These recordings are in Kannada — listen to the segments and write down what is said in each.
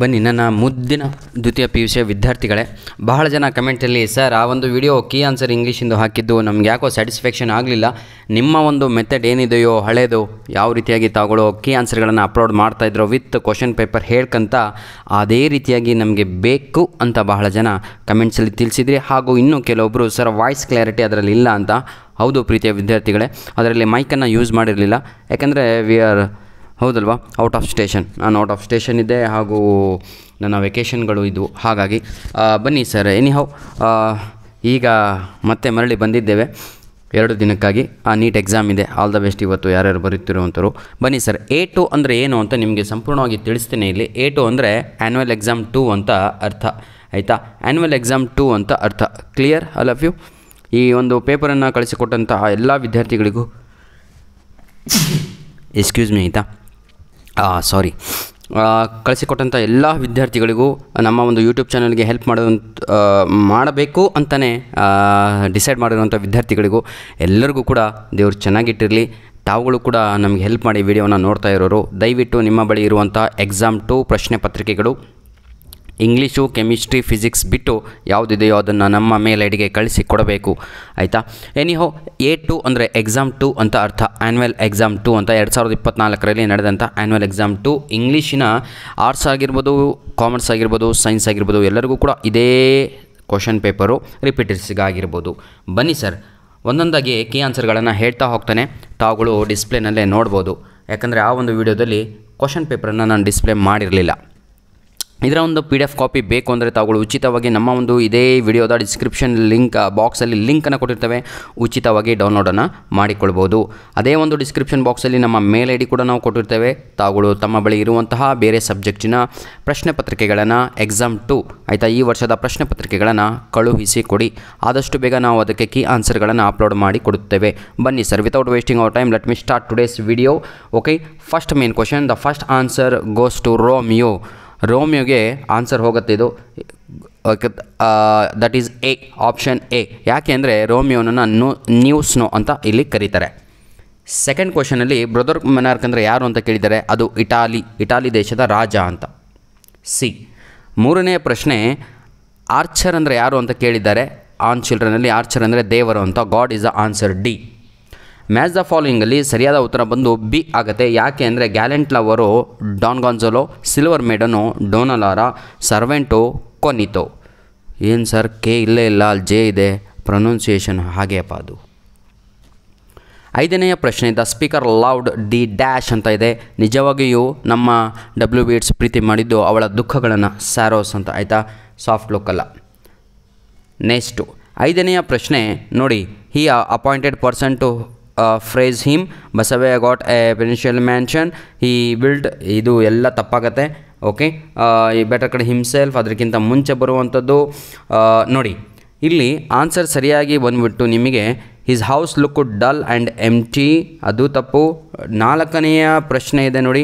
ಬನ್ನಿ ನನ್ನ ಮುದ್ದಿನ ದ್ವಿತೀಯ ಪಿ ಯು ಸಿಯ ವಿದ್ಯಾರ್ಥಿಗಳೇ ಬಹಳ ಜನ ಕಮೆಂಟಲ್ಲಿ ಸರ್ ಆ ಒಂದು ವಿಡಿಯೋ ಕೀ ಆನ್ಸರ್ ಇಂಗ್ಲೀಷಿಂದು ಹಾಕಿದ್ದು ನಮ್ಗೆ ಯಾಕೋ ಸ್ಯಾಟಿಸ್ಫ್ಯಾಕ್ಷನ್ ಆಗಲಿಲ್ಲ ನಿಮ್ಮ ಒಂದು ಮೆಥಡ್ ಏನಿದೆಯೋ ಹಳೆಯದು ಯಾವ ರೀತಿಯಾಗಿ ತಗೊಳ್ಳೋ ಕೀ ಆನ್ಸರ್ಗಳನ್ನು ಅಪ್ಲೋಡ್ ಮಾಡ್ತಾಯಿದ್ರು ವಿತ್ ಕ್ವಶನ್ ಪೇಪರ್ ಹೇಳ್ಕಂತ ಅದೇ ರೀತಿಯಾಗಿ ನಮಗೆ ಬೇಕು ಅಂತ ಬಹಳ ಜನ ಕಮೆಂಟ್ಸಲ್ಲಿ ತಿಳಿಸಿದ್ರಿ ಹಾಗೂ ಇನ್ನೂ ಕೆಲವೊಬ್ಬರು ಸರ್ ವಾಯ್ಸ್ ಕ್ಲಾರಿಟಿ ಅದರಲ್ಲಿ ಇಲ್ಲ ಅಂತ ಹೌದು ಪ್ರೀತಿಯ ವಿದ್ಯಾರ್ಥಿಗಳೇ ಅದರಲ್ಲಿ ಮೈಕನ್ನು ಯೂಸ್ ಮಾಡಿರಲಿಲ್ಲ ಯಾಕೆಂದರೆ ವಿ ಆರ್ ಹೌದಲ್ವಾ ಔಟ್ ಆಫ್ ಸ್ಟೇಷನ್ ನಾನು ಔಟ್ ಆಫ್ ಸ್ಟೇಷನ್ ಇದ್ದೆ ಹಾಗೂ ನನ್ನ ವೆಕೇಷನ್ಗಳು ಇದು ಹಾಗಾಗಿ ಬನ್ನಿ ಸರ್ ಎನಿ ಹೌ ಈಗ ಮತ್ತೆ ಮರಳಿ ಬಂದಿದ್ದೇವೆ ಎರಡು ದಿನಕ್ಕಾಗಿ ಆ ನೀಟ್ ಎಕ್ಸಾಮ್ ಇದೆ ಆಲ್ ದ ಬೆಸ್ಟ್ ಇವತ್ತು ಯಾರ್ಯಾರು ಬರುತ್ತಿರುವಂಥವರು ಬನ್ನಿ ಸರ್ ಎ ಟು ಅಂದರೆ ಏನು ಅಂತ ನಿಮಗೆ ಸಂಪೂರ್ಣವಾಗಿ ತಿಳಿಸ್ತೇನೆ ಇಲ್ಲಿ ಎ ಟು ಅಂದರೆ ಆ್ಯನ್ಯುವಲ್ ಎಕ್ಸಾಮ್ ಟೂ ಅಂತ ಅರ್ಥ ಆಯಿತಾ ಆ್ಯನ್ಯುವಲ್ ಎಕ್ಸಾಮ್ ಟು ಅಂತ ಅರ್ಥ ಕ್ಲಿಯರ್ ಐ ಲವ್ ಯು ಈ ಒಂದು ಪೇಪರನ್ನು ಕಳಿಸಿಕೊಟ್ಟಂತಹ ಎಲ್ಲ ವಿದ್ಯಾರ್ಥಿಗಳಿಗೂ ಎಕ್ಸ್ಕ್ಯೂಸ್ ಮೀ ಆಯಿತಾ ಸಾರಿ ಕಳಿಸಿಕೊಟ್ಟಂಥ ಎಲ್ಲ ವಿದ್ಯಾರ್ಥಿಗಳಿಗೂ ನಮ್ಮ ಒಂದು ಯೂಟ್ಯೂಬ್ ಚಾನಲ್ಗೆ ಹೆಲ್ಪ್ ಮಾಡೋ ಮಾಡಬೇಕು ಅಂತಲೇ ಡಿಸೈಡ್ ಮಾಡಿರುವಂಥ ವಿದ್ಯಾರ್ಥಿಗಳಿಗೂ ಎಲ್ಲರಿಗೂ ಕೂಡ ದೇವರು ಚೆನ್ನಾಗಿಟ್ಟಿರಲಿ ತಾವುಗಳು ಕೂಡ ನಮಗೆ ಹೆಲ್ಪ್ ಮಾಡಿ ವಿಡಿಯೋನ ನೋಡ್ತಾ ಇರೋರು ದಯವಿಟ್ಟು ನಿಮ್ಮ ಬಳಿ ಇರುವಂಥ ಎಕ್ಸಾಮ್ ಟು ಪ್ರಶ್ನೆ ಪತ್ರಿಕೆಗಳು ಇಂಗ್ಲೀಷು ಕೆಮಿಸ್ಟ್ರಿ ಫಿಸಿಕ್ಸ್ ಬಿಟ್ಟು ಯಾವುದಿದೆಯೋ ಅದನ್ನು ನಮ್ಮ ಮೇಲ್ ಐ ಕಳಿಸಿ ಕೊಡಬೇಕು ಆಯಿತಾ ಎನಿಹೋ ಎ ಟು ಅಂದರೆ ಎಕ್ಸಾಮ್ ಟು ಅಂತ ಅರ್ಥ ಆ್ಯನ್ಯುವಲ್ ಎಕ್ಸಾಮ್ ಟು ಅಂತ ಎರಡು ಸಾವಿರದ ಇಪ್ಪತ್ನಾಲ್ಕರಲ್ಲಿ ನಡೆದಂಥ ಆ್ಯನ್ಯುವಲ್ ಎಕ್ಸಾಮ್ ಟು ಇಂಗ್ಲೀಷಿನ ಆರ್ಟ್ಸ್ ಆಗಿರ್ಬೋದು ಕಾಮರ್ಸ್ ಆಗಿರ್ಬೋದು ಸೈನ್ಸ್ ಆಗಿರ್ಬೋದು ಎಲ್ಲರಿಗೂ ಕೂಡ ಇದೇ ಕ್ವಶನ್ ಪೇಪರು ರಿಪೀಟರ್ಸಿಗಾಗಿರ್ಬೋದು ಬನ್ನಿ ಸರ್ ಒಂದೊಂದಾಗಿ ಕೀ ಆನ್ಸರ್ಗಳನ್ನು ಹೇಳ್ತಾ ಹೋಗ್ತಾನೆ ತಾವುಗಳು ಡಿಸ್ಪ್ಲೇನಲ್ಲೇ ನೋಡ್ಬೋದು ಯಾಕಂದರೆ ಆ ಒಂದು ವಿಡಿಯೋದಲ್ಲಿ ಕ್ವಶನ್ ಪೇಪರನ್ನು ನಾನು ಡಿಸ್ಪ್ಲೇ ಮಾಡಿರಲಿಲ್ಲ ಇದರ ಒಂದು ಪಿ ಡಿ ಎಫ್ ಕಾಪಿ ಬೇಕು ಅಂದರೆ ತಾವುಗಳು ಉಚಿತವಾಗಿ ನಮ್ಮ ಒಂದು ಇದೇ ವಿಡಿಯೋದ ಡಿಸ್ಕ್ರಿಪ್ಷನ್ ಲಿಂಕ್ ಬಾಕ್ಸಲ್ಲಿ ಲಿಂಕನ್ನು ಕೊಟ್ಟಿರ್ತವೆ ಉಚಿತವಾಗಿ ಡೌನ್ಲೋಡನ್ನು ಮಾಡಿಕೊಳ್ಬೋದು ಅದೇ ಒಂದು ಡಿಸ್ಕ್ರಿಪ್ಷನ್ ಬಾಕ್ಸಲ್ಲಿ ನಮ್ಮ ಮೇಲ್ ಐ ಡಿ ಕೂಡ ನಾವು ಕೊಟ್ಟಿರ್ತೇವೆ ತಾವುಗಳು ತಮ್ಮ ಬಳಿ ಇರುವಂತಹ ಬೇರೆ ಸಬ್ಜೆಕ್ಟಿನ ಪ್ರಶ್ನೆ ಪತ್ರಿಕೆಗಳನ್ನು ಎಕ್ಸಾಮ್ ಟು ಆಯಿತಾ ಈ ವರ್ಷದ ಪ್ರಶ್ನೆ ಪತ್ರಿಕೆಗಳನ್ನು ಕಳುಹಿಸಿ ಕೊಡಿ ಆದಷ್ಟು ಬೇಗ ನಾವು ಅದಕ್ಕೆ ಕೀ ಆನ್ಸರ್ಗಳನ್ನು ಅಪ್ಲೋಡ್ ಮಾಡಿ ಕೊಡುತ್ತೇವೆ ಬನ್ನಿ sir without wasting our time let me start today's video okay first main question the first answer goes to Romeo ರೋಮಿಯೋಗೆ ಆನ್ಸರ್ ಹೋಗುತ್ತೆ ಇದು that is A option A ಯಾಕೆ ಅಂದರೆ ರೋಮಿಯೋನನ್ನು ನ್ಯೂ ನ್ಯೂ ಸ್ನೋ ಅಂತ ಇಲ್ಲಿ ಕರೀತಾರೆ ಸೆಕೆಂಡ್ ಕ್ವಶನಲ್ಲಿ ಬ್ರದರ್ ಮೆನಾರ್ಕ್ ಅಂದರೆ ಯಾರು ಅಂತ ಕೇಳಿದ್ದಾರೆ ಅದು ಇಟಾಲಿ ಇಟಾಲಿ ದೇಶದ ರಾಜ ಅಂತ ಸಿ ಮೂರನೆಯ ಪ್ರಶ್ನೆ ಆರ್ಚರ್ ಅಂದರೆ ಯಾರು ಅಂತ ಕೇಳಿದ್ದಾರೆ ಆನ್ ಚಿಲ್ಡ್ರನಲ್ಲಿ ಆರ್ಚರ್ ಅಂದರೆ ದೇವರು ಅಂತ god is a answer D match the ಫಾಲೋಯಿಂಗಲ್ಲಿ ಸರಿಯಾದ ಉತ್ತರ ಬಂದು ಬಿ ಆಗುತ್ತೆ ಯಾಕೆ ಅಂದರೆ gallant lover Don Gonzalo silver maiden ಡೋನಲಾರ ಸರ್ವೆಂಟು ಕೊನಿತು ಏನು ಸರ್ ಕೆ ಇಲ್ಲೇ ಇಲ್ಲ ಅಲ್ಲಿ ಜೆ ಇದೆ ಪ್ರೊನೌನ್ಸಿಯೇಷನ್ ಹಾಗೆಯಪ್ಪ ಅದು ಐದನೆಯ ಪ್ರಶ್ನೆ the speaker loud D dash ಅಂತ ಇದೆ ನಿಜವಾಗಿಯೂ ನಮ್ಮ ಡಬ್ಲ್ಯೂ ಬಿಟ್ಸ್ ಪ್ರೀತಿ ಮಾಡಿದ್ದು ಅವಳ ದುಃಖಗಳನ್ನು ಸ್ಯಾರೋಸ್ ಅಂತ ಆಯಿತಾ ಸಾಫ್ಟ್ ಲುಕ್ಕಲ್ಲ ನೆಕ್ಸ್ಟು ಐದನೆಯ ಪ್ರಶ್ನೆ ನೋಡಿ he appointed person to praise him him got got a mansion mansion he ಇದು ಎಲ್ಲ ತಪ್ಪಾಗತ್ತೆ ಓಕೆ ಈ ಬೆಟರ್ ಕಡೆ ಸೆಲ್ಫ್ ಅದಕ್ಕಿಂತ ಮುಂಚೆ ಬರುವಂಥದ್ದು ನೋಡಿ ಇಲ್ಲಿ ಆನ್ಸರ್ ಸರಿಯಾಗಿ ಬಂದುಬಿಟ್ಟು ನಿಮಗೆ his house look dull and empty ಅದು ತಪ್ಪು ನಾಲ್ಕನೆಯ ಪ್ರಶ್ನೆ ಇದೆ ನೋಡಿ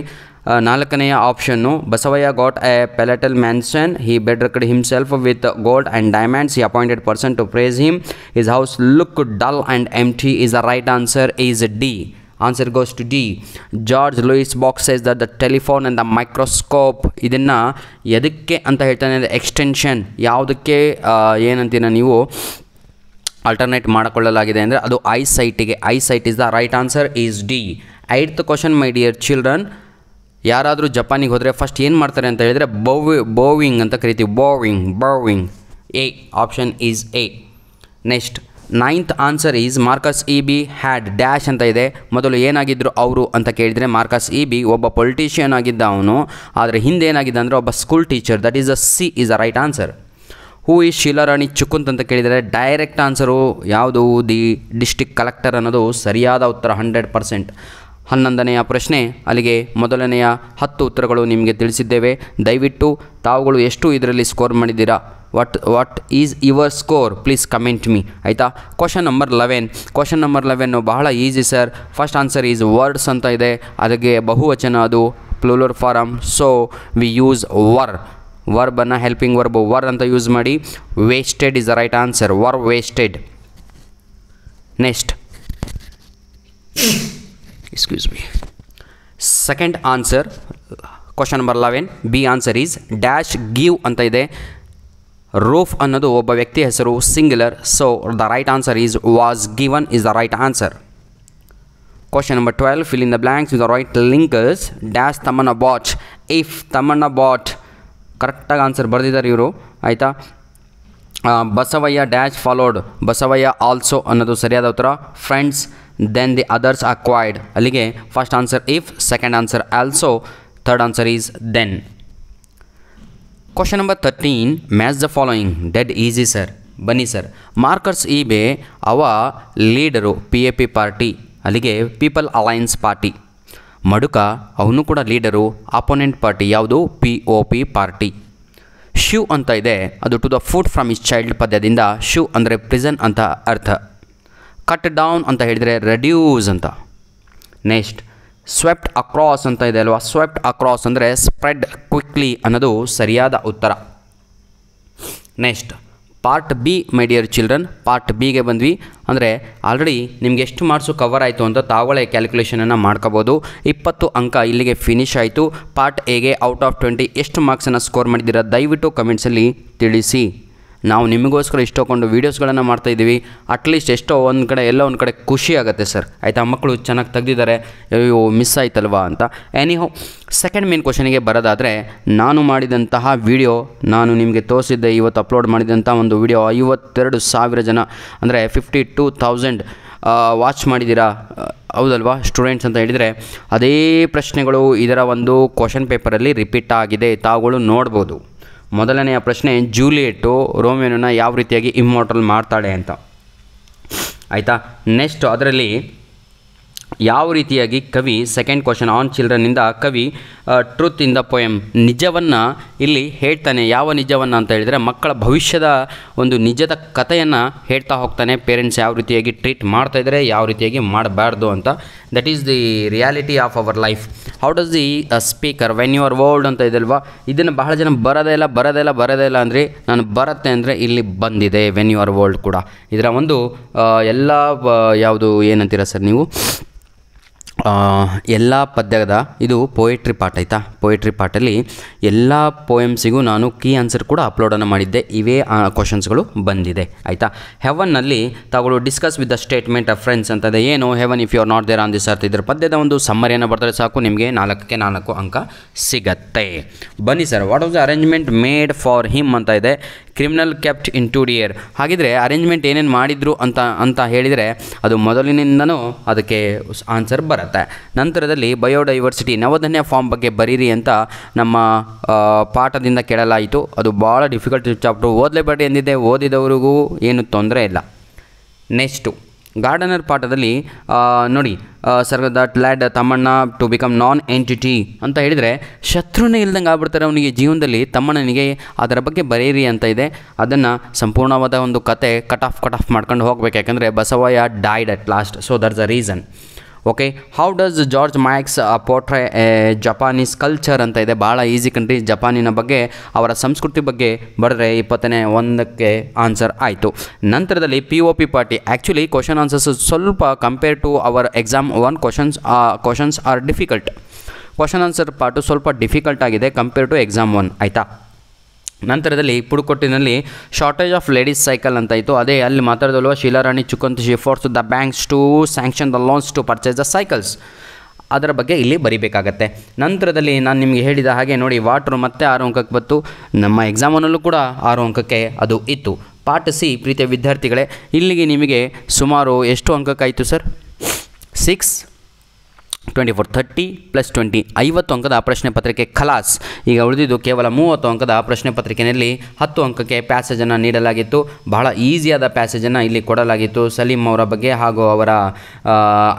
ನಾಲ್ಕನೆಯ ಆಪ್ಷನ್ನು Basavaiah got a palatial mansion he bedecked himself with gold and diamonds he appointed person to praise him his house look dull and empty is a right answer is D answer goes to D George Louis box is the the telephone and the microscope ಇದನ್ನು ಎದಕ್ಕೆ ಅಂತ ಹೇಳ್ತಾನೆ ಅಂದರೆ ಎಕ್ಸ್ಟೆನ್ಷನ್ ಯಾವುದಕ್ಕೆ ಏನಂತೀನ ನೀವು ಆಲ್ಟರ್ನೇಟ್ ಮಾಡಿಕೊಳ್ಳಲಾಗಿದೆ ಅಂದರೆ ಅದು ಐ ಸೈಟಿಗೆ eyesight is the right answer is D eighth question my dear children ಯಾರಾದರೂ ಜಪಾನಿಗೆ ಹೋದರೆ ಫಸ್ಟ್ ಏನು ಮಾಡ್ತಾರೆ ಅಂತ ಹೇಳಿದರೆ ಬೌವಿ ಬೋವಿಂಗ್ ಅಂತ ಕರಿತೀವಿ bowing bowing A option is A next ninth answer is Marcus E B had dash ಅಂತ ಇದೆ ಮೊದಲು e ಏನಾಗಿದ್ದರು ಅವರು ಅಂತ ಕೇಳಿದರೆ ಮಾರ್ಕಸ್ ಇ ಬಿ ಒಬ್ಬ ಪೊಲಿಟಿಷಿಯನ್ ಆಗಿದ್ದ ಅವನು ಆದರೆ ಹಿಂದೆ ಏನಾಗಿದ್ದ ಅಂದರೆ ಒಬ್ಬ school teacher that is a C is a right answer who is Sheelarani Chunkath ಅಂತ ಕೇಳಿದರೆ ಡೈರೆಕ್ಟ್ ಆನ್ಸರು ಯಾವುದು ದಿ ಡಿಸ್ಟಿಕ್ ಕಲೆಕ್ಟರ್ ಅನ್ನೋದು ಸರಿಯಾದ ಉತ್ತರ ಹಂಡ್ರೆಡ್ ಪರ್ಸೆಂಟ್ ಹನ್ನೊಂದನೆಯ ಪ್ರಶ್ನೆ ಅಲ್ಲಿಗೆ ಮೊದಲನೆಯ ಹತ್ತು ಉತ್ತರಗಳು ನಿಮಗೆ ತಿಳಿಸಿದ್ದೇವೆ ದಯವಿಟ್ಟು ತಾವುಗಳು ಎಷ್ಟು ಇದರಲ್ಲಿ ಸ್ಕೋರ್ ಮಾಡಿದ್ದೀರಾ what what is your score please comment me ಆಯಿತಾ question number eleven question number ಲೆವೆನ್ನು ಬಹಳ easy sir first answer is words ಅಂತ ಇದೆ ಅದಕ್ಕೆ ಬಹುವಚನ ಅದು plural form so we use were ವರ್ಬನ್ನು ಹೆಲ್ಪಿಂಗ್ ವರ್ಬ್ ವರ್ ಅಂತ ಯೂಸ್ ಮಾಡಿ wasted is the right answer were wasted next excuse me second answer question number eleven B answer is dash give ಅಂತ ಇದೆ ರೋಫ್ ಅನ್ನೋದು ಒಬ್ಬ ವ್ಯಕ್ತಿ ಹೆಸರು singular so the right answer is was given is the right answer question number twelve fill in the blanks is the right linkers dash ತಮ್ಮನ ಬಾಚ್ ಇಫ್ ತಮ್ಮನ ಬಾಚ್ ಕರೆಕ್ಟಾಗಿ ಆನ್ಸರ್ ಬರೆದಿದ್ದಾರೆ ಇವರು ಆಯಿತಾ Basavaiah dash followed Basavaiah also ಅನ್ನೋದು ಸರಿಯಾದ ಉತ್ತರ friends then the others acquired ಅಲ್ಲಿಗೆ first answer if second answer also third answer is then question number thirteen match the following dead easy sir ಬನ್ನಿ ಸರ್ ಮಾರ್ಕರ್ಸ್ ಬೇ ಅವ leader P A P party ಅಲ್ಲಿಗೆ ಪೀಪಲ್ ಅಲಯನ್ಸ್ ಪಾರ್ಟಿ ಮಡುಕ ಅವನು ಕೂಡ ಲೀಡರು ಅಪೋನೆಂಟ್ ಪಾರ್ಟಿ ಯಾವುದು P O P party shoe ಅಂತ ಇದೆ ಅದು to the food from is child ಪದ್ಯದಿಂದ ಶೂ ಅಂದರೆ ಪ್ರಿಸನ್ ಅಂತ ಅರ್ಥ ಕಟ್ ಡೌನ್ ಅಂತ ಹೇಳಿದರೆ ರೆಡ್ಯೂಸ್ ಅಂತ ನೆಕ್ಸ್ಟ್ ಸ್ವೆಪ್ಟ್ ಅಕ್ರಾಸ್ ಅಂತ ಇದೆ ಅಲ್ವಾ ಸ್ವೆಪ್ಟ್ ಅಕ್ರಾಸ್ ಅಂದರೆ ಸ್ಪ್ರೆಡ್ ಕ್ವಿಕ್ಲಿ ಅನ್ನೋದು ಸರಿಯಾದ ಉತ್ತರ next part B my dear children part ಬಿಗೆ ಬಂದ್ವಿ ಅಂದರೆ ಆಲ್ರೆಡಿ ನಿಮ್ಗೆ ಎಷ್ಟು ಮಾರ್ಕ್ಸು ಕವರ್ ಆಯಿತು ಅಂತ ತಾವಳೆ ಕ್ಯಾಲ್ಕುಲೇಷನನ್ನು ಮಾಡ್ಕೋಬೋದು ಇಪ್ಪತ್ತು ಅಂಕ ಇಲ್ಲಿಗೆ ಫಿನಿಷ್ ಆಯಿತು ಪಾರ್ಟ್ ಎಗೆ ಔಟ್ ಆಫ್ ಟ್ವೆಂಟಿ ಎಷ್ಟು ಮಾರ್ಕ್ಸನ್ನು ಸ್ಕೋರ್ ಮಾಡಿದ್ದೀರಾ ದಯವಿಟ್ಟು ಕಮೆಂಟ್ಸಲ್ಲಿ ತಿಳಿಸಿ ನಾವು ನಿಮಗೋಸ್ಕರ ಇಷ್ಟೊಂದು ವೀಡಿಯೋಸ್ಗಳನ್ನು ಇದ್ದೀವಿ ಅಟ್ಲೀಸ್ಟ್ ಎಷ್ಟೋ ಒಂದು ಕಡೆ ಎಲ್ಲ ಒಂದು ಕಡೆ ಖುಷಿ ಆಗುತ್ತೆ ಸರ್ ಆಯಿತಾ ಮಕ್ಕಳು ಚೆನ್ನಾಗಿ ತೆಗ್ದಿದ್ದಾರೆ ಅಯ್ಯೋ ಮಿಸ್ ಆಯ್ತಲ್ವಾ ಅಂತ ಎನಿಹೋ ಸೆಕೆಂಡ್ ಮೇನ್ ಕ್ವಶನಿಗೆ ಬರೋದಾದರೆ ನಾನು ಮಾಡಿದಂತಹ ವಿಡಿಯೋ ನಾನು ನಿಮಗೆ ತೋರಿಸಿದ್ದೆ ಇವತ್ತು ಅಪ್ಲೋಡ್ ಮಾಡಿದಂಥ ಒಂದು ವಿಡಿಯೋ ಐವತ್ತೆರಡು ಸಾವಿರ ಜನ ಅಂದರೆ ಫಿಫ್ಟಿ ಟೂ ಥೌಸಂಡ್ ವಾಚ್ ಮಾಡಿದ್ದೀರಾ ಹೌದಲ್ವಾ ಸ್ಟೂಡೆಂಟ್ಸ್ ಅಂತ ಹೇಳಿದರೆ ಅದೇ ಪ್ರಶ್ನೆಗಳು ಇದರ ಒಂದು ಕ್ವಶನ್ ಪೇಪರಲ್ಲಿ ರಿಪೀಟ್ ಆಗಿದೆ ತಾವುಗಳು ನೋಡ್ಬೋದು ಮೊದಲನೆಯ ಪ್ರಶ್ನೆ ಜೂಲಿಯೆಟ್ಟು ರೋಮಿಯೋನ ಯಾವ ರೀತಿಯಾಗಿ ಇಮ್ಮೋಟಲ್ ಮಾಡ್ತಾಳೆ ಅಂತ ಆಯಿತಾ ನೆಕ್ಸ್ಟ್ ಅದರಲ್ಲಿ ಯಾವ ರೀತಿಯಾಗಿ ಕವಿ ಸೆಕೆಂಡ್ ಕ್ವಶನ್ ಆನ್ ಚಿಲ್ಡ್ರನ್ನಿಂದ ಕವಿ ಟ್ರೂತ್ ಇಂದ ಪೊಯಮ್ ನಿಜವನ್ನು ಇಲ್ಲಿ ಹೇಳ್ತಾನೆ ಯಾವ ನಿಜವನ್ನು ಅಂತ ಹೇಳಿದರೆ ಮಕ್ಕಳ ಭವಿಷ್ಯದ ಒಂದು ನಿಜದ ಕಥೆಯನ್ನು ಹೇಳ್ತಾ ಹೋಗ್ತಾನೆ ಪೇರೆಂಟ್ಸ್ ಯಾವ ರೀತಿಯಾಗಿ ಟ್ರೀಟ್ ಮಾಡ್ತಾ ಇದ್ದಾರೆ ಯಾವ ರೀತಿಯಾಗಿ ಮಾಡಬಾರ್ದು ಅಂತ that is the reality of our life how does the speaker when you are world ಅಂತ ಇದಲ್ವಾ ಇದನ್ನು ಬಹಳ ಜನ ಬರೋದೇ ಇಲ್ಲ ಬರೋದೇ ಇಲ್ಲ ಬರೋದೇ ಇಲ್ಲ ಅಂದರೆ ನಾನು ಬರುತ್ತೆ ಅಂದರೆ ಇಲ್ಲಿ ಬಂದಿದೆ ವೆನ್ ಯು ಆರ್ ವರ್ಲ್ಡ್ ಕೂಡ ಇದರ ಒಂದು ಎಲ್ಲ ಯಾವುದು ಏನಂತೀರ ಸರ್ ನೀವು ಎಲ್ಲ ಪದ್ಯದ ಇದು ಪೋಯೆಟ್ರಿ ಪಾರ್ಟ್ ಆಯಿತಾ ಪೋಯೆಟ್ರಿ ಪಾರ್ಟಲ್ಲಿ ಎಲ್ಲ ಪೋಯಮ್ಸಿಗೂ ನಾನು ಕೀ ಆನ್ಸರ್ ಕೂಡ ಅಪ್ಲೋಡನ್ನು ಮಾಡಿದ್ದೆ ಇವೇ ಕ್ವಶನ್ಸ್ಗಳು ಬಂದಿದೆ ಆಯಿತಾ ಹೆವನ್ನಲ್ಲಿ ತಾವುಗಳು discuss with the statement of friends ಇದೆ ಏನು heaven if you are not there on this ಅರ್ಥ ಇದರ ಪದ್ಯದ ಒಂದು ಸಮ್ಮರಿಯನ್ನು ಬರ್ತಾರೆ ಸಾಕು ನಿಮಗೆ ನಾಲ್ಕಕ್ಕೆ ನಾಲ್ಕು ಅಂಕ ಸಿಗತ್ತೆ ಬನ್ನಿ sir what was the arrangement made for him ಅಂತ ಇದೆ criminal kept in to dear ಹಾಗಿದ್ರೆ ಅರೇಂಜ್ಮೆಂಟ್ ಏನೇನು ಮಾಡಿದ್ರು ಅಂತ ಅಂತ ಹೇಳಿದರೆ ಅದು ಮೊದಲಿನಿಂದನೂ ಅದಕ್ಕೆ ಆನ್ಸರ್ ಬರುತ್ತೆ ನಂತರದಲ್ಲಿ ಬಯೋಡೈವರ್ಸಿಟಿ ನವಧನ್ಯ ಫಾರ್ಮ್ ಬಗ್ಗೆ ಬರೀರಿ ಅಂತ ನಮ್ಮ ಪಾಠದಿಂದ ಕೇಳಲಾಯಿತು ಅದು ಭಾಳ ಡಿಫಿಕಲ್ಟ್ ಚಾಪ್ಟ್ರು ಓದಲೇಬೇಡಿ ಎಂದಿದ್ದೆ ಓದಿದವರಿಗೂ ಏನು ತೊಂದರೆ ಇಲ್ಲ ನೆಕ್ಸ್ಟು ಗಾರ್ಡನರ್ ಪಾಠದಲ್ಲಿ ನೋಡಿ sir that lad Tammanna to become non entity ಅಂತ ಹೇಳಿದರೆ ಶತ್ರುನೇ ಇಲ್ದಂಗೆ ಆಗ್ಬಿಡ್ತಾರೆ ಅವನಿಗೆ ಜೀವನದಲ್ಲಿ ತಮ್ಮಣ್ಣನಿಗೆ ಅದರ ಬಗ್ಗೆ ಬರೆಯಿರಿ ಅಂತ ಇದೆ ಅದನ್ನು ಸಂಪೂರ್ಣವಾದ ಒಂದು ಕತೆ ಕಟ್ ಆಫ್ ಕಟ್ ಆಫ್ ಮಾಡ್ಕೊಂಡು ಹೋಗ್ಬೇಕು ಯಾಕಂದರೆ Basavaiah died at last so that's a reason okay how does George Mikes portray Japanese culture ಅಂತ ಇದೆ ಭಾಳ ಈಸಿ ಕಂಟ್ರಿ ಜಪಾನಿನ ಬಗ್ಗೆ ಅವರ ಸಂಸ್ಕೃತಿ ಬಗ್ಗೆ ಬರೆದ್ರೆ ಇಪ್ಪತ್ತನೇ ಒಂದಕ್ಕೆ ಆನ್ಸರ್ ಆಯಿತು ನಂತರದಲ್ಲಿ P O P party actually question answers ಸ್ವಲ್ಪ compare to our exam one questions questions are difficult question answer part ಸ್ವಲ್ಪ ಡಿಫಿಕಲ್ಟ್ ಆಗಿದೆ ಕಂಪೇರ್ ಟು ಎಕ್ಸಾಮ್ ಒನ್ ಆಯಿತಾ ನಂತರದಲ್ಲಿ ಪುಡುಕೊಟ್ಟಿನಲ್ಲಿ ಶಾರ್ಟೇಜ್ ಆಫ್ ಲೇಡೀಸ್ ಸೈಕಲ್ ಅಂತ ಇತ್ತು ಅದೇ ಅಲ್ಲಿ ಮಾತಾಡಿದಲ್ವ Sheelarani Chunkath force the banks to sanction the loans to purchase the cycles ಅದರ ಬಗ್ಗೆ ಇಲ್ಲಿ ಬರಿಬೇಕಾಗತ್ತೆ ನಂತರದಲ್ಲಿ ನಾನು ನಿಮಗೆ ಹೇಳಿದ ಹಾಗೆ ನೋಡಿ ವಾಟ್ರು ಮತ್ತೆ ಆರು ಅಂಕಕ್ಕೆ ಬಂತು ನಮ್ಮ ಎಕ್ಸಾಮನಲ್ಲೂ ಕೂಡ ಆರು ಅಂಕಕ್ಕೆ ಅದು ಇತ್ತು ಪಾಠ ಸಿ ಪ್ರೀತಿಯ ವಿದ್ಯಾರ್ಥಿಗಳೇ ಇಲ್ಲಿಗೆ ನಿಮಗೆ ಸುಮಾರು ಎಷ್ಟು ಅಂಕಕ್ಕಾಯಿತು sir six twenty four thirty plus twenty ಐವತ್ತು ಅಂಕದ ಪ್ರಶ್ನೆ ಪತ್ರಿಕೆ ಖಲಾಸ್ ಈಗ ಉಳಿದಿದ್ದು ಕೇವಲ ಮೂವತ್ತು ಅಂಕದ ಪ್ರಶ್ನೆ ಪತ್ರಿಕೆಯಲ್ಲಿ ಹತ್ತು ಅಂಕಕ್ಕೆ ಪ್ಯಾಸೇಜನ್ನು ನೀಡಲಾಗಿತ್ತು ಬಹಳ ಈಸಿಯಾದ ಪ್ಯಾಸೇಜನ್ನು ಇಲ್ಲಿ ಕೊಡಲಾಗಿತ್ತು ಸಲೀಂ ಅವರ ಬಗ್ಗೆ ಹಾಗೂ ಅವರ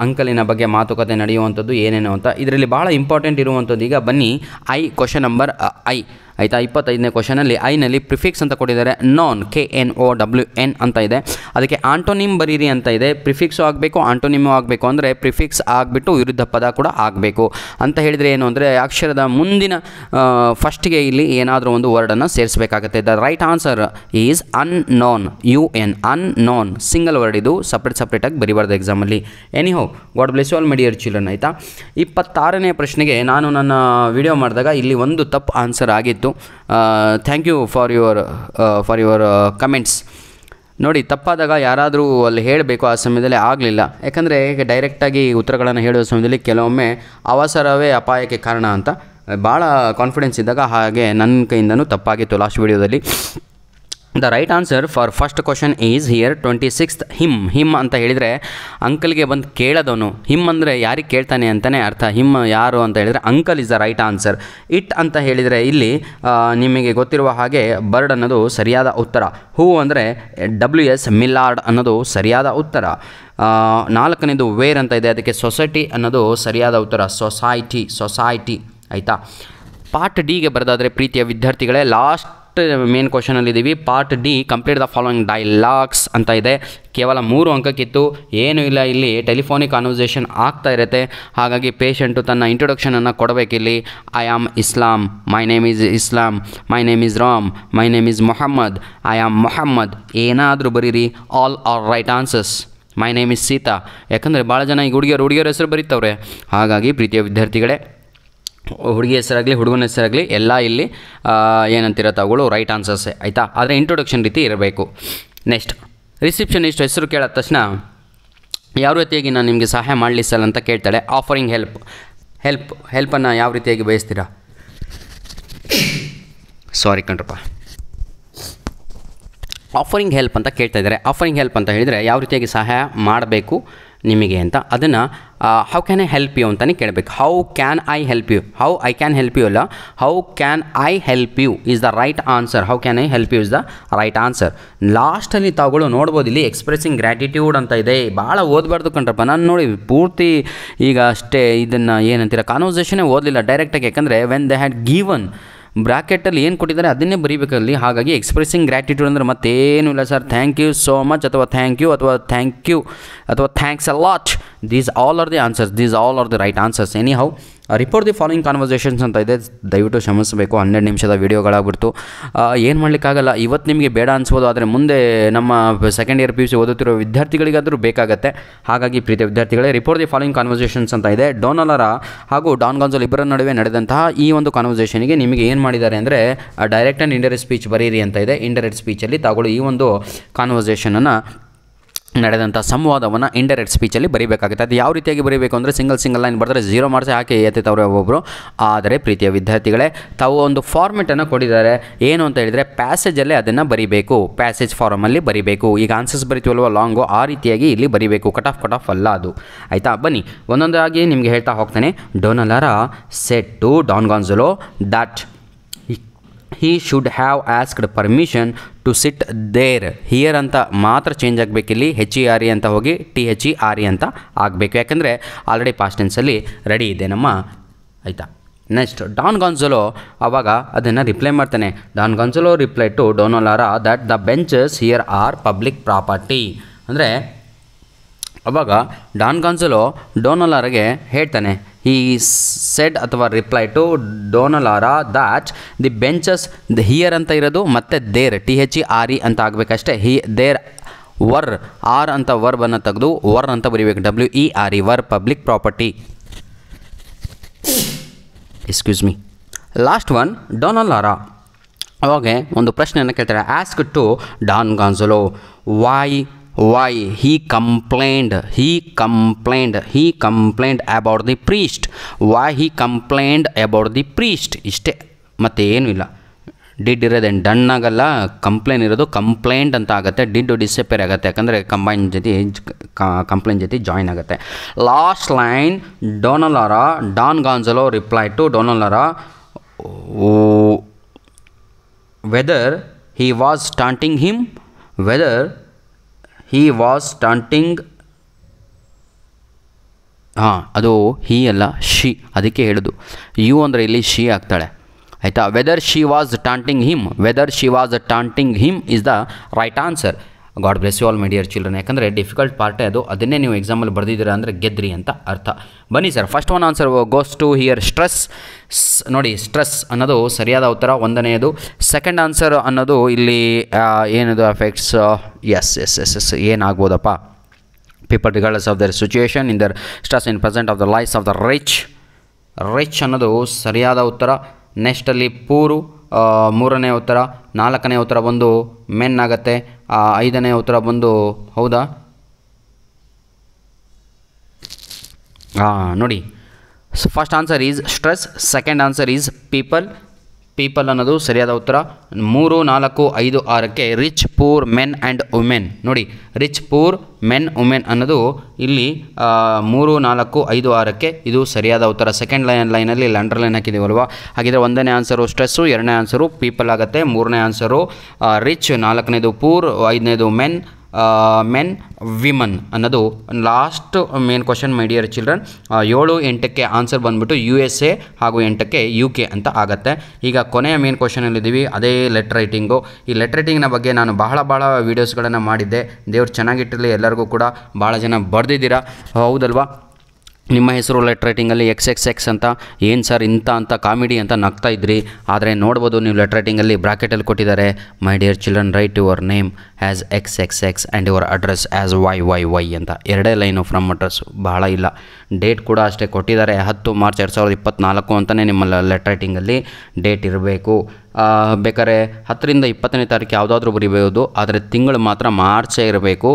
ಅಂಕಲಿನ ಬಗ್ಗೆ ಮಾತುಕತೆ ನಡೆಯುವಂಥದ್ದು ಏನೇನು ಅಂತ ಇದರಲ್ಲಿ ಬಹಳ ಇಂಪಾರ್ಟೆಂಟ್ ಇರುವಂಥದ್ದು ಈಗ ಬನ್ನಿ ಐ ಕ್ವಶನ್ ನಂಬರ್ ಐ ಆಯಿತಾ ಇಪ್ಪತ್ತೈದನೇ ಕ್ವಶನಲ್ಲಿ ಐನಲ್ಲಿ ಪ್ರಿಫಿಕ್ಸ್ ಅಂತ ಕೊಟ್ಟಿದ್ದಾರೆ known K N O W N ಅಂತ ಇದೆ ಅದಕ್ಕೆ ಆಂಟೋನಿಮ್ ಬರೀರಿ ಅಂತ ಇದೆ ಪ್ರಿಫಿಕ್ಸು ಆಗಬೇಕು ಆಂಟೋನಿಮು ಆಗಬೇಕು ಅಂದರೆ ಪ್ರಿಫಿಕ್ಸ್ ಆಗಿಬಿಟ್ಟು ವಿರುದ್ಧ ಪದ ಕೂಡ ಆಗಬೇಕು ಅಂತ ಹೇಳಿದರೆ ಏನು ಅಂದರೆ ಅಕ್ಷರದ ಮುಂದಿನ ಫಸ್ಟ್ಗೆ ಇಲ್ಲಿ ಏನಾದರೂ ಒಂದು ವರ್ಡನ್ನು ಸೇರಿಸಬೇಕಾಗುತ್ತೆ the right answer is unknown U N unknown single word ಇದು ಸಪ್ರೇಟ್ ಸಪ್ರೇಟಾಗಿ ಬರಿಬಾರ್ದು ಎಕ್ಸಾಮಲ್ಲಿ anyhow god bless all my dear children ಆಯಿತಾ ಇಪ್ಪತ್ತಾರನೇ ಪ್ರಶ್ನೆಗೆ ನಾನು ನನ್ನ ವಿಡಿಯೋ ಮಾಡಿದಾಗ ಇಲ್ಲಿ ಒಂದು ತಪ್ಪು ಆನ್ಸರ್ ಆಗಿತ್ತು ಆಯಿತು thank you for your for your comments ನೋಡಿ ತಪ್ಪಾದಾಗ ಯಾರಾದರೂ ಅಲ್ಲಿ ಹೇಳಬೇಕು ಆ ಸಮಯದಲ್ಲಿ ಆಗಲಿಲ್ಲ ಯಾಕಂದರೆ ಡೈರೆಕ್ಟಾಗಿ ಉತ್ತರಗಳನ್ನು ಹೇಳುವ ಸಮಯದಲ್ಲಿ ಕೆಲವೊಮ್ಮೆ ಅವಸರವೇ ಅಪಾಯಕ್ಕೆ ಕಾರಣ ಅಂತ ಭಾಳ ಕಾನ್ಫಿಡೆನ್ಸ್ ಇದ್ದಾಗ ಹಾಗೆ ನನ್ನ ಕೈಯಿಂದನೂ ತಪ್ಪಾಗಿತ್ತು ಲಾಸ್ಟ್ ವೀಡಿಯೋದಲ್ಲಿ the right answer for first question is here twenty sixth him him ಅಂತ ಹೇಳಿದರೆ ಅಂಕಲ್ಗೆ ಬಂದು ಕೇಳೋದವನು ಹಿಮ್ ಅಂದರೆ ಯಾರಿಗೆ ಕೇಳ್ತಾನೆ ಅಂತಲೇ ಅರ್ಥ ಹಿಮ್ ಯಾರು ಅಂತ ಹೇಳಿದರೆ uncle is the right answer it ಅಂತ ಹೇಳಿದರೆ ಇಲ್ಲಿ ನಿಮಗೆ ಗೊತ್ತಿರುವ ಹಾಗೆ ಬರ್ಡ್ ಅನ್ನೋದು ಸರಿಯಾದ ಉತ್ತರ ಹೂ ಅಂದರೆ ಡಬ್ಲ್ಯೂ ಎಸ್ ಮಿಲ್ಲಾರ್ಡ್ ಅನ್ನೋದು ಸರಿಯಾದ ಉತ್ತರ ನಾಲ್ಕನೇದು ವೇರ್ ಅಂತ ಇದೆ ಅದಕ್ಕೆ ಸೊಸೈಟಿ ಅನ್ನೋದು ಸರಿಯಾದ ಉತ್ತರ ಸೊಸೈಟಿ ಸೊಸೈಟಿ ಆಯಿತಾ ಪಾರ್ಟ್ ಡಿಗೆ ಬರೋದಾದರೆ ಪ್ರೀತಿಯ ವಿದ್ಯಾರ್ಥಿಗಳೇ ಲಾಸ್ಟ್ ಲಾಸ್ಟ್ ಮೇನ್ ಕ್ವಶನಲ್ಲಿದ್ದೀವಿ part D complete the following dialogues ಅಂತ ಇದೆ ಕೇವಲ ಮೂರು ಅಂಕಕ್ಕಿತ್ತು ಏನೂ ಇಲ್ಲ ಇಲ್ಲಿ ಟೆಲಿಫೋನಿಕ್ ಕಾನ್ವರ್ಸೇಷನ್ ಆಗ್ತಾ ಇರುತ್ತೆ ಹಾಗಾಗಿ ಪೇಷಂಟು ತನ್ನ ಇಂಟ್ರೊಡಕ್ಷನನ್ನು ಕೊಡಬೇಕಿಲ್ಲಿ I am Islam my name is Islam my name is Ram my name is Mohammed I am Mohammed ಏನಾದರೂ ಬರೀರಿ all are right answers my name is Sita ಯಾಕಂದರೆ ಭಾಳ ಜನ ಈಗ ಹುಡುಗಿಯರು ಹುಡುಗಿಯರ ಹೆಸರು ಬರೀತವ್ರೆ ಹಾಗಾಗಿ ಪ್ರೀತಿಯ ವಿದ್ಯಾರ್ಥಿಗಳೇ ಹುಡುಗಿ ಹೆಸರಾಗಲಿ ಹುಡುಗನ ಹೆಸರಾಗಲಿ ಎಲ್ಲ ಇಲ್ಲಿ ಏನಂತೀರ ತಗೊಳ್ಳು ರೈಟ್ ಆನ್ಸರ್ಸೆ ಆಯಿತಾ ಆದರೆ ಇಂಟ್ರೊಡಕ್ಷನ್ ರೀತಿ ಇರಬೇಕು ನೆಕ್ಸ್ಟ್ ರಿಸೆಪ್ಷನಿಸ್ಟ್ ಹೆಸರು ಕೇಳಿದ ತಕ್ಷಣ ಯಾವ ರೀತಿಯಾಗಿ ನಾನು ನಿಮಗೆ ಸಹಾಯ ಮಾಡಲಿ ಸರ್ ಅಂತ ಕೇಳ್ತಾಳೆ ಆಫರಿಂಗ್ ಹೆಲ್ಪ್ ಹೆಲ್ಪ್ ಹೆಲ್ಪನ್ನು ಯಾವ ರೀತಿಯಾಗಿ ಬಯಸ್ತೀರಾ ಸಾರಿ ಕಣ್ರಪ್ಪ ಆಫರಿಂಗ್ ಹೆಲ್ಪ್ ಅಂತ ಕೇಳ್ತಾ ಇದ್ದಾರೆ ಆಫರಿಂಗ್ ಹೆಲ್ಪ್ ಅಂತ ಹೇಳಿದರೆ ಯಾವ ರೀತಿಯಾಗಿ ಸಹಾಯ ಮಾಡಬೇಕು ನಿಮಗೆ ಅಂತ ಅದನ್ನು how can I help you ಅಂತಲೇ ಕೇಳಬೇಕು how can I help you how I can help you ಅಲ್ಲ how can I help you is the right answer how can I help you is the right answer ಲಾಸ್ಟಲ್ಲಿ ತಾವುಗಳು ನೋಡ್ಬೋದು ಇಲ್ಲಿ ಎಕ್ಸ್ಪ್ರೆಸಿಂಗ್ ಗ್ರ್ಯಾಟಿಟ್ಯೂಡ್ ಅಂತ ಇದೆ ಭಾಳ ಓದಬಾರ್ದು ಕಣ್ರಪ್ಪ ನಾನು ನೋಡಿ ಪೂರ್ತಿ ಈಗ ಅಷ್ಟೇ ಇದನ್ನು ಏನಂತೀರ ಕಾನ್ವರ್ಸೇಷನೇ ಓದಲಿಲ್ಲ ಡೈರೆಕ್ಟಾಗಿ ಯಾಕಂದರೆ ವೆನ್ ದೆ ಹ್ಯಾಡ್ ಗೀವನ್ ಬ್ರಾಕೆಟಲ್ಲಿ ಏನು ಕೊಟ್ಟಿದ್ದಾರೆ ಅದನ್ನೇ ಬರೀಬೇಕಲ್ಲಿ ಹಾಗಾಗಿ ಎಕ್ಸ್ಪ್ರೆಸಿಂಗ್ ಗ್ರ್ಯಾಟಿಟ್ಯೂಡ್ ಅಂದರೆ ಮತ್ತೇನೂ ಇಲ್ಲ sir thank you so much ಅಥವಾ ಥ್ಯಾಂಕ್ ಯು ಅಥವಾ ಥ್ಯಾಂಕ್ ಯು ಅಥವಾ thanks a lot these all are the answers these all are the right answers anyhow report the following conversations ಅಂತ ಇದೆ ದಯವಿಟ್ಟು ಶ್ರಮಿಸಬೇಕು ಹನ್ನೆರಡು ನಿಮಿಷದ ವೀಡಿಯೋಗಳಾಗ್ಬಿಡ್ತು ಏನು ಮಾಡಲಿಕ್ಕಾಗಲ್ಲ ಇವತ್ತು ನಿಮಗೆ ಬೇಡ ಅನ್ಸ್ಬೋದು ಆದರೆ ಮುಂದೆ ನಮ್ಮ second year P U C ಓದುತ್ತಿರುವ ವಿದ್ಯಾರ್ಥಿಗಳಿಗಾದರೂ ಬೇಕಾಗುತ್ತೆ ಹಾಗಾಗಿ ಪ್ರೀತಿಯ ವಿದ್ಯಾರ್ಥಿಗಳೇ ರಿಪೋರ್ಟ್ ದಿ ಫಾಲೋಯಿಂಗ್ ಕಾನ್ವರ್ಸೇಷನ್ಸ್ ಅಂತ ಇದೆ ಡೋನಲರ ಹಾಗೂ ಡಾನ್ ಗಾನ್ಸೋಲ್ ಇಬ್ಬರ ನಡುವೆ ನಡೆದಂತಹ ಈ ಒಂದು ಕಾನ್ವರ್ಸೇಷನಿಗೆ ನಿಮಗೆ ಏನು ಮಾಡಿದ್ದಾರೆ ಅಂದರೆ ಡೈರೆಕ್ಟ್ ಆ್ಯಂಡ್ ಇಂಡೈರೆಕ್ಟ್ ಸ್ಪೀಚ್ ಬರೀರಿ ಅಂತ ಇದೆ ಇಂಡೈರೆಕ್ಟ್ ಸ್ಪೀಚಲ್ಲಿ ತಗೊಳ್ಳಿ ಈ ಒಂದು ಕಾನ್ವರ್ಸೇಷನನ್ನು ನಡೆದಂಥ ಸಂವಾದವನ್ನು ಇಂಡೈರೆಕ್ಟ್ ಸ್ಪೀಚಲ್ಲಿ ಬರೀಬೇಕಾಗುತ್ತೆ ಅದು ಯಾವ ರೀತಿಯಾಗಿ ಬರೀಬೇಕು ಅಂದರೆ ಸಿಂಗಲ್ ಸಿಂಗಲ್ ಲೈನ್ ಬರೆದ್ರೆ ಝೀರೋ ಮಾರ್ಕ್ಸ್ ಯಾಕೆ ಎತ್ತವ್ರೆ ಒಬ್ಬೊಬ್ಬರು ಆದರೆ ಪ್ರೀತಿಯ ವಿದ್ಯಾರ್ಥಿಗಳೇ ತಾವು ಒಂದು ಫಾರ್ಮೆಟನ್ನು ಕೊಡಿದ್ದಾರೆ ಏನು ಅಂತ ಹೇಳಿದರೆ ಪ್ಯಾಸೇಜಲ್ಲೇ ಅದನ್ನು ಬರೀಬೇಕು ಪ್ಯಾಸೇಜ್ ಫಾರಮಲ್ಲಿ ಬರೀಬೇಕು ಈಗ ಆನ್ಸರ್ಸ್ ಬರಿತೀವಲ್ವ ಲಾಂಗು ಆ ರೀತಿಯಾಗಿ ಇಲ್ಲಿ ಬರೀಬೇಕು ಕಟ್ ಆಫ್ ಕಟ್ ಆಫ್ ಅಲ್ಲ ಅದು ಆಯಿತಾ ಬನ್ನಿ ಒಂದೊಂದಾಗಿ ನಿಮಗೆ ಹೇಳ್ತಾ ಹೋಗ್ತಾನೆ Dona Laura said to Don Gonzalo that he should have asked permission to sit there here ಅಂತ ಮಾತ್ರ ಚೇಂಜ್ ಆಗಬೇಕಿಲ್ಲಿ H E e R E e ಅಂತ ಹೋಗಿ T H E R E ಅಂತ ಆಗಬೇಕು ಯಾಕಂದರೆ ಆಲ್ರೆಡಿ ಪಾಸ್ಟ್ ಟೆನ್ಸಲ್ಲಿ ರೆಡಿ ಇದೆ ನಮ್ಮ ಆಯಿತಾ ನೆಕ್ಸ್ಟ್ ಡಾನ್ ಗಾನ್ಸೊಲೋ ಅವಾಗ ಅದನ್ನು ರಿಪ್ಲೈ ಮಾಡ್ತಾನೆ Don Gonzalo reply to Dona Laura that the benches here are public property ಅಂದರೆ ಅವಾಗ ಡಾನ್ ಕಾನ್ಸಲು ಡೋನಲಾರಗೆ ಹೇಳ್ತಾನೆ ಈ ಸೆಡ್ ಅಥವಾ reply to Dona Laura that the benches the here ಅಂತ ಇರೋದು ಮತ್ತು there T H E R E ಅಂತ ಆಗಬೇಕಷ್ಟೇ ಹಿ ದೇರ್ ವರ್ ಆರ್ ಅಂತ ವರ್ ವರ್ಬನ್ನು ತೆಗೆದು ವರ್ ಅಂತ ಬರೀಬೇಕು W E R E where public property excuse me last one Dona Laura ಅವಾಗೆ ಒಂದು ಪ್ರಶ್ನೆಯನ್ನು ಕೇಳ್ತಾರೆ ask to Don Gonzalo why why he complained he complained he complained about the priest why he complained about the priest ಇಷ್ಟೇ ಮತ್ತೆ ಏನೂ ಇಲ್ಲ ಡಿಡ್ ಇರೋದೇನು ಡನ್ ಆಗಲ್ಲ ಕಂಪ್ಲೇನ್ ಇರೋದು ಕಂಪ್ಲೇಂಟ್ ಅಂತ ಆಗುತ್ತೆ ಡಿಡ್ಡು ಡಿಸಪೇರ್ ಆಗುತ್ತೆ ಯಾಕಂದರೆ ಕಂಬೈನ್ ಜೊತೆ ಕಂಪ್ಲೇನ್ ಜೊತೆ ಜಾಯಿನ್ ಆಗುತ್ತೆ last line Dona Laura Don Gonzalo reply to Dona Laura whether he was taunting him whether he was taunting ಹಾಂ ಅದು ಹೀ ಅಲ್ಲ ಶಿ ಅದಕ್ಕೆ ಹೇಳೋದು ಯು ಅಂದರೆ ಇಲ್ಲಿ ಶಿ ಆಗ್ತಾಳೆ ಆಯಿತಾ whether she was taunting him whether she was taunting him is the right answer God bless you all my dear children ಯಾಕಂದರೆ ಡಿಫಿಕಲ್ಟ್ ಪಾರ್ಟೇ ಅದು ಅದನ್ನೇ ನೀವು ಎಕ್ಸಾಮಲ್ಲಿ ಬರೆದಿದ್ದೀರಾ ಅಂದರೆ ಗೆದ್ರಿ ಅಂತ ಅರ್ಥ ಬನ್ನಿ sir first one answer goes to here stress ನೋಡಿ ಸ್ಟ್ರೆಸ್ ಅನ್ನೋದು ಸರಿಯಾದ ಉತ್ತರ ಒಂದನೆಯದು ಸೆಕೆಂಡ್ ಆನ್ಸರ್ ಅನ್ನೋದು ಇಲ್ಲಿ ಏನದು effects S S S S ಏನಾಗ್ಬೋದಪ್ಪ people regards of their situation in their stress in present of the life of the rich rich ಅನ್ನೋದು ಸರಿಯಾದ ಉತ್ತರ ನೆಕ್ಸ್ಟಲ್ಲಿ ಪೂರು ಮೂರನೇ ಉತ್ತರ ನಾಲ್ಕನೇ ಉತ್ತರ ಬಂದು ಮೆನ್ ಆಗುತ್ತೆ ಐದನೇ ಉತ್ತರ ಬಂದು ಹೌದಾ ನೋಡಿ first answer is stress second answer is people people ಅನ್ನೋದು ಸರಿಯಾದ ಉತ್ತರ ಮೂರು ನಾಲ್ಕು ಐದು ಆರಕ್ಕೆ rich poor men and women ನೋಡಿ ರಿಚ್ ಪೂರ್ ಮೆನ್ ವುಮೆನ್ ಅನ್ನೋದು ಇಲ್ಲಿ ಮೂರು ನಾಲ್ಕು ಐದು ಆರಕ್ಕೆ ಇದು ಸರಿಯಾದ ಉತ್ತರ ಸೆಕೆಂಡ್ ಲೈನ್ ಲೈನಲ್ಲಿ ಇಲ್ಲಿ ಅಂಡರ್ಲೈನ್ ಹಾಕಿದ್ದೀವಲ್ವಾ ಹಾಗಿದ್ರೆ ಒಂದನೇ ಆನ್ಸರು ಸ್ಟ್ರೆಸ್ಸು ಎರಡನೇ ಆನ್ಸರು ಪೀಪಲ್ ಆಗುತ್ತೆ ಮೂರನೇ ಆನ್ಸರು ರಿಚ್ ನಾಲ್ಕನೇದು ಪೂರ್ ಐದನೇದು ಮೆನ್ ಮೆನ್ ವಿಮನ್ ಅನ್ನೋದು last main question my dear children ಏಳು ಎಂಟಕ್ಕೆ ಆನ್ಸರ್ ಬಂದುಬಿಟ್ಟು ಯು ಎಸ್ ಎ ಹಾಗೂ ಎಂಟಕ್ಕೆ ಯು ಕೆ ಅಂತ ಆಗುತ್ತೆ ಈಗ ಕೊನೆಯ ಮೇನ್ ಕ್ವಶನಲ್ಲಿದ್ದೀವಿ ಅದೇ ಲೆಟ್ರ್ ರೈಟಿಂಗು ಈ ಲೆಟ್ರ್ ರೈಟಿಂಗ್ನ ಬಗ್ಗೆ ನಾನು ಬಹಳ ಭಾಳ ವೀಡಿಯೋಸ್ಗಳನ್ನು ಮಾಡಿದ್ದೆ ದೇವ್ರು ಚೆನ್ನಾಗಿಟ್ಟಿರಲಿ ಎಲ್ಲರಿಗೂ ಕೂಡ ಭಾಳ ಜನ ಬರೆದಿದ್ದೀರಾ ಹೌದಲ್ವಾ ನಿಮ್ಮ ಹೆಸರು ಲೆಟ್ರ್ ರೈಟಿಂಗಲ್ಲಿ ಎಕ್ಸ್ ಎಕ್ಸ್ ಎಕ್ಸ್ ಅಂತ ಏನು ಸರ್ ಇಂಥ ಅಂತ ಕಾಮಿಡಿ ಅಂತ ನಗ್ತಾ ಇದ್ರಿ ಆದರೆ ನೋಡ್ಬೋದು ನೀವು ಲೆಟ್ರ್ ರೈಟಿಂಗಲ್ಲಿ ಬ್ರಾಕೆಟಲ್ಲಿ ಕೊಟ್ಟಿದ್ದಾರೆ my dear children write your name as X X X and your address as Y Y Y ಅಂತ ಎರಡೇ ಲೈನು ಫ್ರಮ್ ಅಡ್ರೆಸ್ ಭಾಳ ಇಲ್ಲ ಡೇಟ್ ಕೂಡ ಅಷ್ಟೇ ಕೊಟ್ಟಿದ್ದಾರೆ ಹತ್ತು ಮಾರ್ಚ್ ಎರಡು ಸಾವಿರದ ಇಪ್ಪತ್ತ್ನಾಲ್ಕು ಅಂತಲೇ ನಿಮ್ಮ ಲೆಟ್ರ್ ರೈಟಿಂಗಲ್ಲಿ ಡೇಟ್ ಇರಬೇಕು ಬೇಕಾದ್ರೆ ಹತ್ತರಿಂದ ಇಪ್ಪತ್ತನೇ ತಾರೀಕು ಯಾವುದಾದ್ರೂ ಬರಿಬೋದು ಆದರೆ ತಿಂಗಳು ಮಾತ್ರ ಮಾರ್ಚೇ ಇರಬೇಕು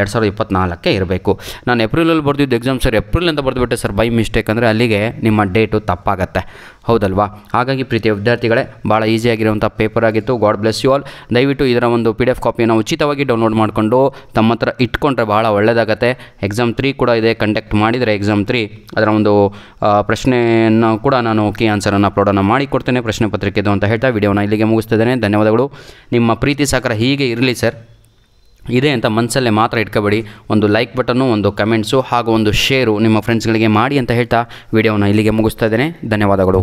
ಎರಡು ಸಾವಿರದ ಇಪ್ಪತ್ತ್ನಾಲ್ಕೇ ಇರಬೇಕು ನಾನು ಏಪ್ರಿಲಲ್ಲಿ ಬರೆದಿದ್ದು ಎಕ್ಸಾಮ್ ಸರ್ ಏಪ್ರಿಲ್ ಅಂತ ಬರೆದುಬಿಟ್ಟೆ ಸರ್ ಬೈ ಮಿಸ್ಟೇಕ್ ಅಂದರೆ ಅಲ್ಲಿಗೆ ನಿಮ್ಮ ಡೇಟು ತಪ್ಪಾಗತ್ತೆ ಹೌದಲ್ವಾ ಹಾಗಾಗಿ ಪ್ರೀತಿಯ ವಿದ್ಯಾರ್ಥಿಗಳೇ ಭಾಳ ಈಸಿಯಾಗಿರುವಂಥ ಪೇಪರ್ ಆಗಿತ್ತು ಗಾಡ್ ಬ್ಲೆಸ್ ಯು ಆಲ್ ದಯವಿಟ್ಟು ಇದರ ಒಂದು ಪಿ ಡಿ ಎಫ್ ಕಾಪಿಯನ್ನು ಉಚಿತವಾಗಿ ಡೌನ್ಲೋಡ್ ಮಾಡಿಕೊಂಡು ತಮ್ಮ ಹತ್ರ ಇಟ್ಕೊಂಡ್ರೆ ಭಾಳ ಒಳ್ಳೆಯದಾಗತ್ತೆ ಎಕ್ಸಾಮ್ ತ್ರೀ ಕೂಡ ಇದೆ ಕಂಡಕ್ಟ್ ಮಾಡಿದರೆ ಎಕ್ಸಾಮ್ ತ್ರೀ ಅದರ ಒಂದು ಪ್ರಶ್ನೆಯನ್ನು ಕೂಡ ನಾನು ಕೀ ಆನ್ಸರನ್ನು ಅಪ್ಲೋಡನ್ನು ಮಾಡಿಕೊಡ್ತೇನೆ ಪ್ರಶ್ನೆ ಇದು ಅಂತ ಹೇಳ್ತಾ ವಿಡಿಯೋನ ಇಲ್ಲಿಗೆ ಮುಗಿಸ್ತಿದ್ದೇನೆ ಧನ್ಯವಾದಗಳು ನಿಮ್ಮ ಪ್ರೀತಿ ಸಾಕರ ಹೀಗೆ ಇರಲಿ ಸರ್ ಇದೆ ಅಂತ ಮನಸ್ಸಲ್ಲೇ ಮಾತ್ರ ಇಟ್ಕೋಬೇಡಿ ಒಂದು ಲೈಕ್ ಬಟನ್ನು ಒಂದು ಕಮೆಂಟ್ಸು ಹಾಗೂ ಒಂದು ಶೇರು ನಿಮ್ಮ ಫ್ರೆಂಡ್ಸ್ಗಳಿಗೆ ಮಾಡಿ ಅಂತ ಹೇಳ್ತಾ ವಿಡಿಯೋನ ಇಲ್ಲಿಗೆ ಮುಗಿಸ್ತಾ ಇದ್ದೇನೆ ಧನ್ಯವಾದಗಳು